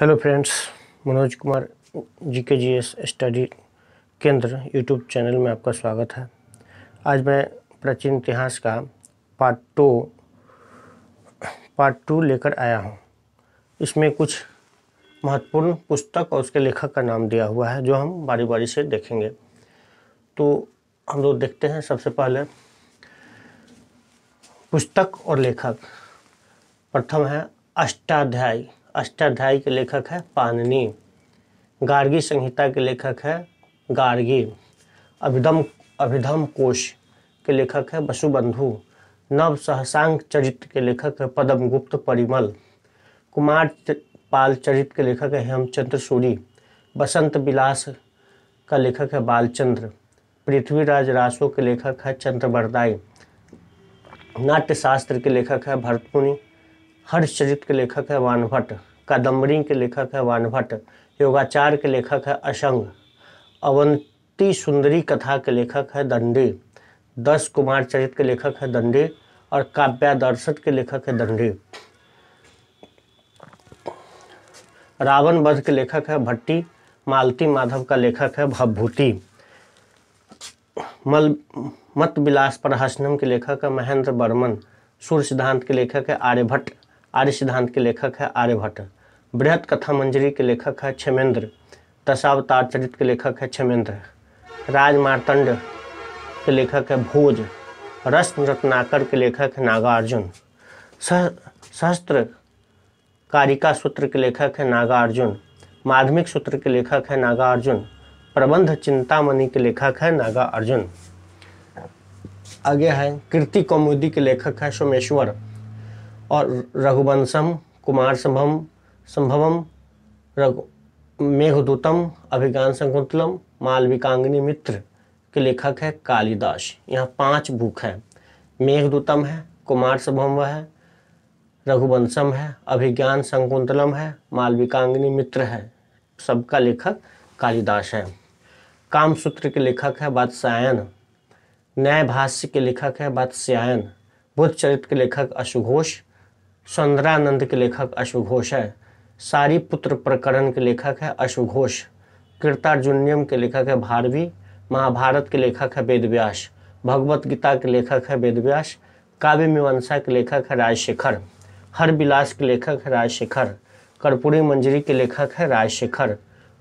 hello friends Manoj Kumar ji K G S study Kendra YouTube channel में आपका स्वागत है आज मैं प्राचीन इतिहास का पार्ट टू पार्ट टू लेकर आया हूँ इसमें कुछ महत्वपूर्ण पुस्तक और उसके लेखक का नाम दिया हुआ है जो हम बारी बारी से देखेंगे तो हम लोग देखते हैं सबसे पहले पुस्तक और लेखक प्रथम है अष्टाध्यायी अष्टाध्यायी के लेखक है पाननी गार्गी संहिता के लेखक है गार्गी अभिधम अभिधम कोश के लेखक है वसुबंधु नव सहसांग चरित्र के लेखक है पदमगुप्त परिमल कुमार पाल चरित्र के लेखक है हेमचंद्र सूरी बसंत विलास का लेखक है बालचंद्र पृथ्वीराज रासो के लेखक है चंद्रवरदाई नाट्यशास्त्र के लेखक है भरतमुनि हर्षचरित के लेखक है वानभट्ट कादम्बरी के लेखक है वानभट्ट योगाचार के लेखक है असंग अवंती सुंदरी कथा के लेखक है दंडी दस कुमार चरित के लेखक है दंडी और काव्यादर्शन के लेखक है दंडी रावण वध के लेखक है भट्टी मालती माधव का लेखक है भवभूति मल मत विलास पर हसनम के लेखक है महेंद्र बर्मन सूर्य सिद्धांत के लेखक है आर्यभट्ट आर्य सिद्धांत के लेखक है आर्यभट्ट बृहत कथा मंजरी के लेखक है क्षमेंद्र दशावतार चरित के लेखक है क्षमेंद्र राज के लेखक है भोज रश्म रत्नाकर के लेखक है नागार्जुन सहस्त्र कारिका सूत्र के लेखक है नागार्जुन माध्यमिक सूत्र के लेखक है नागार्जुन प्रबंध चिंतामणि के लेखक है नागा अर्जुन आगे है कीर्ति कौमुदी के लेखक है सोमेश्वर और रघुवंशम कुमार संभम संभवम रघु मेघदूतम अभिज्ञान संकुतलम मालविकांगनी मित्र के लेखक है कालिदास यहाँ पांच बुक है मेघदूतम है कुमार संभव है रघुवंशम है अभिज्ञान संकुतलम है मालविकांगनी मित्र है सबका लेखक कालिदास है कामसूत्र के लेखक है बादशायन न्याय भाष्य के लेखक है बादश्यायन बुद्ध चरित्र के लेखक अशुघोष सौंदरानंद के लेखक अश्वघोष है सारी पुत्र प्रकरण के लेखक है अश्वघोष कृतार्जुनियम के लेखक है भारवी महाभारत के लेखक है वेदव्यास भगवत गीता के लेखक है वेदव्यास काव्य मीमांसा के लेखक है राजशेखर हर विलास के लेखक है राजशेखर कर्पूरी मंजरी के लेखक है राजशेखर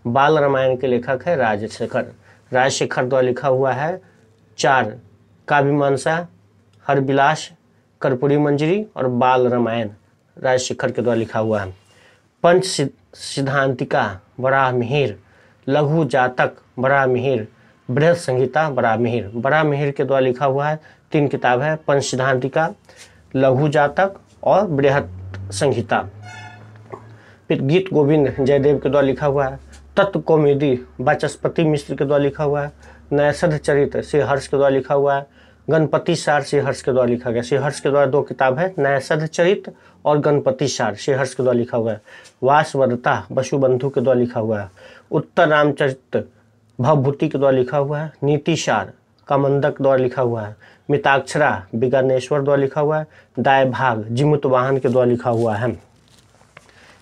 बाल रामायण के लेखक है राजशेखर राजशेखर द्वारा लिखा हुआ है चार काव्य मीमांसा हर विलास कर्पूरी मंजरी और बाल रामायण राजशेखर के द्वारा लिखा हुआ है पंच सिद्धांतिका बड़ा मिहिर लघु जातक बड़ा मिहिर बृहद संहिता बड़ा मिहिर बड़ा मिहिर के द्वारा लिखा हुआ है तीन किताब है पंच सिद्धांतिका लघु जातक और बृहद संहिता फिर गीत गोविंद जयदेव के द्वारा लिखा हुआ है तत्व कौमेदी वाचस्पति मिश्र के द्वारा लिखा हुआ है नैसध चरित्र श्री हर्ष के द्वारा लिखा हुआ है गणपति सार सिंहर्ष के द्वारा लिखा गया श्रीहर्ष के द्वारा दो किताब है नया चरित्र और गणपति सार सिंहर्ष के द्वारा लिखा हुआ है वासवदता वसुबंधु के द्वारा लिखा हुआ है उत्तर रामचरित भवभूति के द्वारा लिखा हुआ है सार कमंदक द्वारा लिखा हुआ है मिताक्षरा बिगानेश्वर द्वारा लिखा हुआ है भाग जिमुत वाहन के द्वारा लिखा हुआ है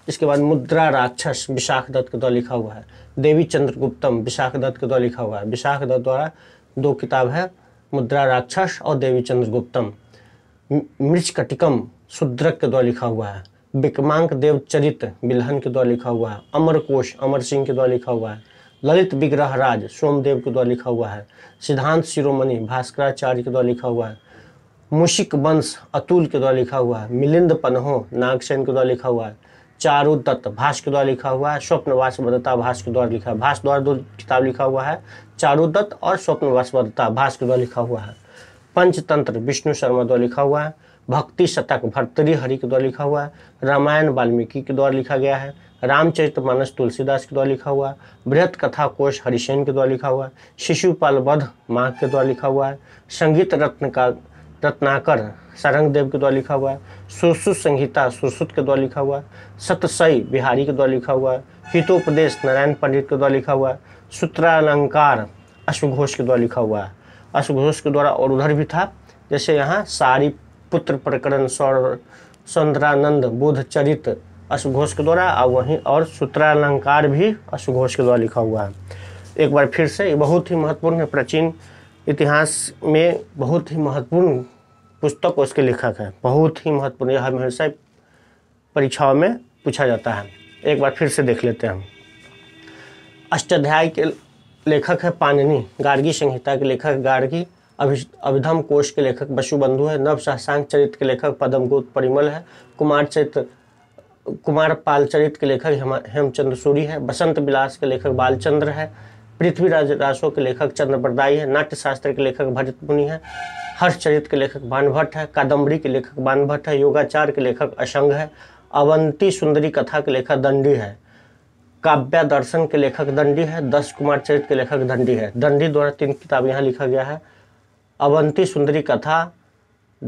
इसके बाद मुद्रा राक्षस विशाख दत्त के द्वारा लिखा हुआ है देवी चंद्र गुप्तम विशाख दत्त के द्वारा लिखा हुआ है विशाख दत्त द्वारा दो किताब है मुद्रा राक्षस और देवी चंद्रगुप्तम मृचकटिकम शुद्रक के द्वारा लिखा हुआ है विक्रमांक देव चरित बिल्हन के द्वारा लिखा हुआ है अमर कोश अमर सिंह के द्वारा लिखा हुआ है ललित विग्रह राज सोमदेव के द्वारा लिखा हुआ है सिद्धांत शिरोमणि भास्कराचार्य के द्वारा लिखा हुआ है मुशिक वंश अतुल के द्वारा लिखा हुआ है मिलिंद पनहो नागसेन के द्वारा लिखा हुआ है चारू दत्त भाष के द्वारा लिखा हुआ है स्वप्नवास मदता भाष के द्वारा लिखा है भाष द्वारा दो किताब लिखा हुआ है चारुदत्त और स्वप्नवस्वदत्ता भास्कर द्वारा लिखा हुआ है पंचतंत्र विष्णु शर्मा द्वारा लिखा हुआ है भक्ति शतक भर्तरी हरि के द्वारा लिखा हुआ है रामायण वाल्मीकि के द्वारा लिखा गया है रामचरित मानस तुलसीदास के द्वारा लिखा हुआ है बृहत कथा कोश हरिसेन के द्वारा लिखा हुआ है शिशुपाल वध माघ के द्वारा लिखा हुआ है संगीत रत्न का रत्नाकर सारंग देव के द्वारा लिखा हुआ है सुरसुत संहिता सुरसुत के द्वारा लिखा हुआ है सतसई बिहारी के द्वारा लिखा हुआ है हितोपदेश नारायण पंडित के द्वारा लिखा हुआ है सूत्रालंकार अश्वघोष के द्वारा लिखा हुआ है अश्वघोष के द्वारा और उधर भी था जैसे यहाँ सारी पुत्र प्रकरण सौर सौंदरानंद बोध चरित अश्वघोष के द्वारा और वहीं और सूत्रालंकार भी अश्वघोष के द्वारा लिखा हुआ है एक बार फिर से बहुत ही महत्वपूर्ण प्राचीन इतिहास में बहुत ही महत्वपूर्ण पुस्तक उसके लेखक है बहुत ही महत्वपूर्ण यह हमेशा परीक्षाओं में पूछा जाता है एक बार फिर से देख लेते हैं अष्टाध्याय के लेखक है पाननी गार्गी संहिता के लेखक गार्गी अभि अभिधम कोश के लेखक वसुबंधु है नव सहसांग चरित्र के लेखक गुप्त परिमल है कुमार चरित्र कुमार पाल चरित्र के लेखक हेमचंद्र सूरी है बसंत बिलास के लेखक बालचंद्र है पृथ्वीराज रासो के लेखक चंद्रप्रदायी है नाट्य शास्त्र के लेखक भरत मुनि है हर्षचरित के लेखक बानभट्ट है कादम्बरी के लेखक भट्ट है योगाचार के लेखक असंग है अवंती सुंदरी कथा के लेखक दंडी है काव्या दर्शन के लेखक दंडी है दस कुमार चरित के लेखक दंडी है दंडी द्वारा तीन किताब यहाँ लिखा गया है अवंती सुंदरी कथा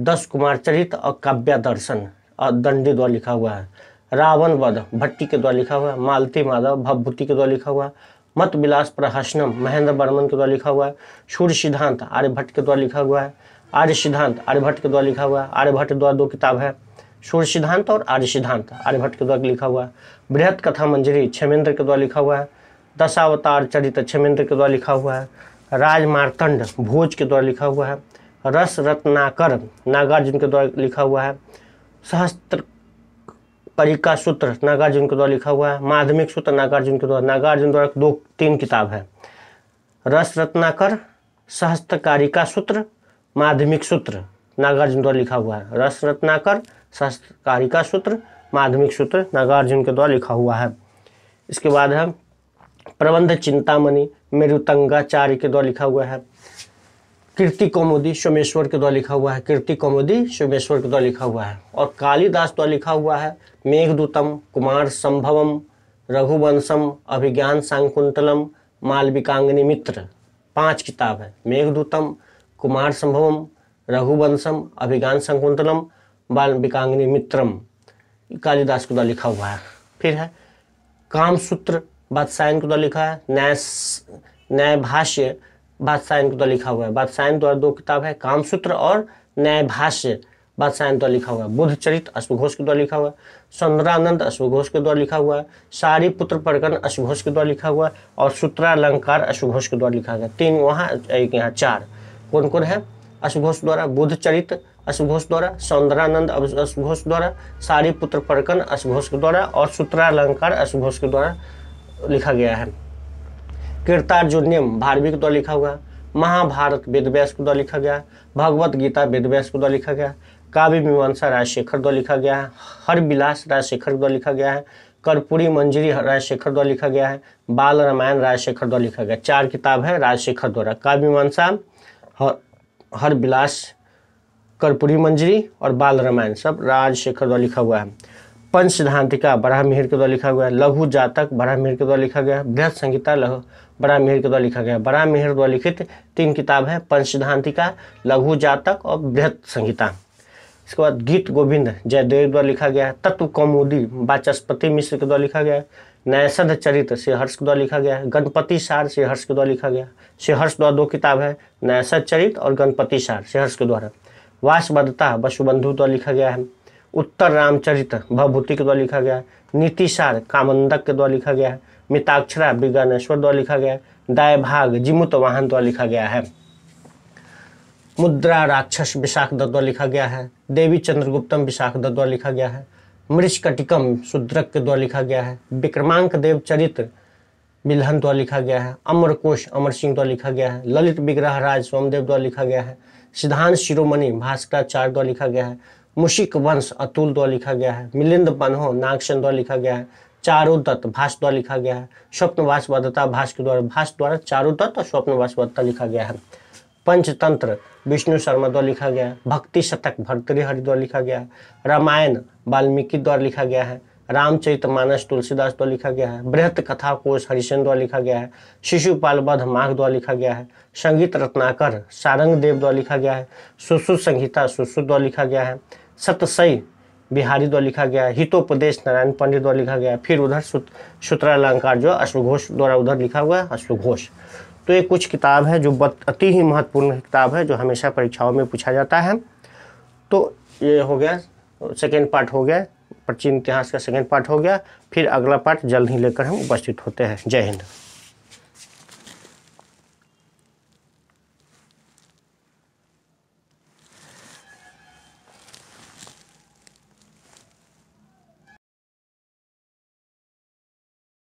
दस कुमार चरित और काव्या दर्शन और दंडी द्वारा लिखा हुआ है रावण वध भट्टी के द्वारा लिखा हुआ है मालती माधव भवभूति के द्वारा लिखा हुआ है मत विलास प्रहसनम महेंद्र बर्मन के द्वारा लिखा हुआ है सूर्य सिद्धांत आर्यभट्ट के द्वारा लिखा हुआ है आर्य सिद्धांत आर्यभट्ट के द्वारा लिखा हुआ है आर्यभट्ट द्वारा दो किताब है सूर्य सिद्धांत और आर्य सिद्धांत आर्यभट्ट के द्वारा लिखा हुआ है बृहत कथा मंजरी क्षेमेंद्र के द्वारा लिखा हुआ है दशावतार चरित क्षेमेंद्र के द्वारा लिखा हुआ है राजमारतंड भोज के द्वारा लिखा हुआ है रस रत्नाकर नागार्जुन के द्वारा लिखा हुआ है सहस्त्र परिका सूत्र नागार्जुन के द्वारा लिखा हुआ है माध्यमिक सूत्र नागार्जुन के द्वारा नागार्जुन द्वारा दो तीन किताब है रस रत्नाकर सहस्त्रकारिका सूत्र माध्यमिक सूत्र नागार्जुन द्वारा लिखा हुआ है रस रत्नाकर सहस्त्रकारिका सूत्र माध्यमिक सूत्र नागार्जुन के द्वारा लिखा हुआ है इसके बाद है प्रबंध चिंतामणि मेरुतंगाचार्य के द्वारा लिखा हुआ है कीर्ति कौमुदी सोमेश्वर के द्वारा लिखा हुआ है कीर्ति कौमुदी सोमेश्वर के द्वारा लिखा हुआ है और कालिदास द्वारा लिखा हुआ है मेघदूतम कुमार संभवम रघुवंशम अभिज्ञान सांकुंतलम मालविकांगनी मित्र पांच किताब है मेघदूतम कुमार संभवम रघुवंशम अभिज्ञान संकुंतलम मालविकांगनी मित्रम कालिदास को द्वारा लिखा हुआ है फिर है कामसूत्र बादशाहन को द्वारा लिखा है न्याय न्याय भाष्य बादशाहन को द्वारा लिखा हुआ है बादशायन द्वारा दो किताब है कामसूत्र और न्याय भाष्य बादशाह द्वारा तो लिखा हुआ है चरित अश्वघोष के द्वारा लिखा हुआ है सौंदरानंद अश्वघोष के द्वारा लिखा हुआ है सारी पुत्र प्रकरण अश्वघोष के द्वारा लिखा हुआ है और सूत्रालंकार अश्वघोष के द्वारा लिखा गया तीन वहाँ एक यहाँ चार कौन कौन है अश्वघोष द्वारा चरित अश्वघोष द्वारा सौंदरानंद अश्वघोष द्वारा सारी पुत्र प्रकरण अश्वघोष के द्वारा और सूत्रालंकार अश्वघोष के द्वारा लिखा गया है कीर्तार्जुनियम भारवी के द्वारा लिखा हुआ है महाभारत वेद व्यास के द्वारा लिखा गया है भगवत गीता वेद व्यास के द्वारा लिखा गया है का भी मीमांसा राजशेखर द्वारा लिखा गया है हर विलास राजशेखर द्वारा लिखा गया है कर्पूरी मंजरी राजशेखर द्वारा लिखा गया है बाल रामायण राजशेखर द्वारा लिखा गया चार किताब है राजशेखर द्वारा काव्य मीमांसा हर विलास कर्पूरी मंजरी और बाल रामायण सब राजशेखर द्वारा लिखा हुआ है पंच सिद्धांतिका बड़ा मिहिर के द्वारा लिखा हुआ है लघु जातक बड़ा मिहिर के द्वारा लिखा गया है बृहद संहिता लघु बड़ा मिहिर के द्वारा लिखा गया बड़ा मिहिर द्वारा लिखित तीन किताब है पंच सिद्धांतिका लघु जातक और बृहद संहिता इसके बाद गीत गोविंद जयदेव द्वारा लिखा गया है तत्व कौमुदी वाचस्पति मिश्र के द्वारा लिखा गया है नयसद चरित्र से हर्ष के द्वारा लिखा गया है गणपति सार से हर्ष के द्वारा लिखा गया से हर्ष द्वारा दो किताब है नयसद चरित्र और गणपति सार से हर्ष के द्वारा वासवधता वसुबंधु द्वारा लिखा गया है उत्तर रामचरित्र भवभूति के द्वारा लिखा गया है नीतिसार कामंदक के द्वारा लिखा गया है मिताक्षरा विज्ञानेश्वर द्वारा लिखा गया है दायभाग जिमुत वाहन द्वारा लिखा गया है मुद्रा राक्षस विशाख दद्वा लिखा गया है देवी चंद्रगुप्तम विशाख दद्वा लिखा गया है मृषकटिकम शुद्रक के द्वारा लिखा गया है विक्रमांक देव चरित्र मिलहन द्वारा लिखा गया है अमरकोश अमर सिंह द्वारा लिखा गया है ललित विग्रह राज सोमदेव द्वारा लिखा गया है सिद्धांत शिरोमणि भास्कराचार्य द्वारा लिखा गया है मुशिक वंश अतुल द्वारा लिखा गया है मिलिंद पन्हो नागसेन द्वारा लिखा गया है चारोदत्त भाष द्वारा लिखा गया है स्वप्नवासवदता भाष के द्वारा भाष द्वारा दत्त और स्वप्नवासवदता लिखा गया है पंचतंत्र विष्णु शर्मा द्वारा लिखा गया है भक्ति शतक भर्तृहरि द्वारा लिखा गया है रामायण वाल्मीकि द्वारा लिखा गया है रामचरित मानस तुलसीदास द्वारा लिखा गया है बृहत कथा कोश हरिशन द्वारा लिखा गया है शिशुपाल वध माघ द्वारा लिखा गया है संगीत रत्नाकर सारंग देव द्वारा लिखा गया है सुश्रुत संहिता सुश्रुत द्वारा लिखा गया है सतसई बिहारी द्वारा लिखा गया है हितोपदेश नारायण पंडित द्वारा लिखा गया है फिर उधर सूत्रालंकार जो अश्वघोष द्वारा उधर लिखा हुआ है अश्वघोष तो ये कुछ किताब है जो अति ही महत्वपूर्ण किताब है जो हमेशा परीक्षाओं में पूछा जाता है तो ये हो गया सेकेंड पार्ट हो गया प्राचीन इतिहास का सेकेंड पार्ट हो गया फिर अगला पार्ट जल्द ही लेकर हम उपस्थित होते हैं जय हिंद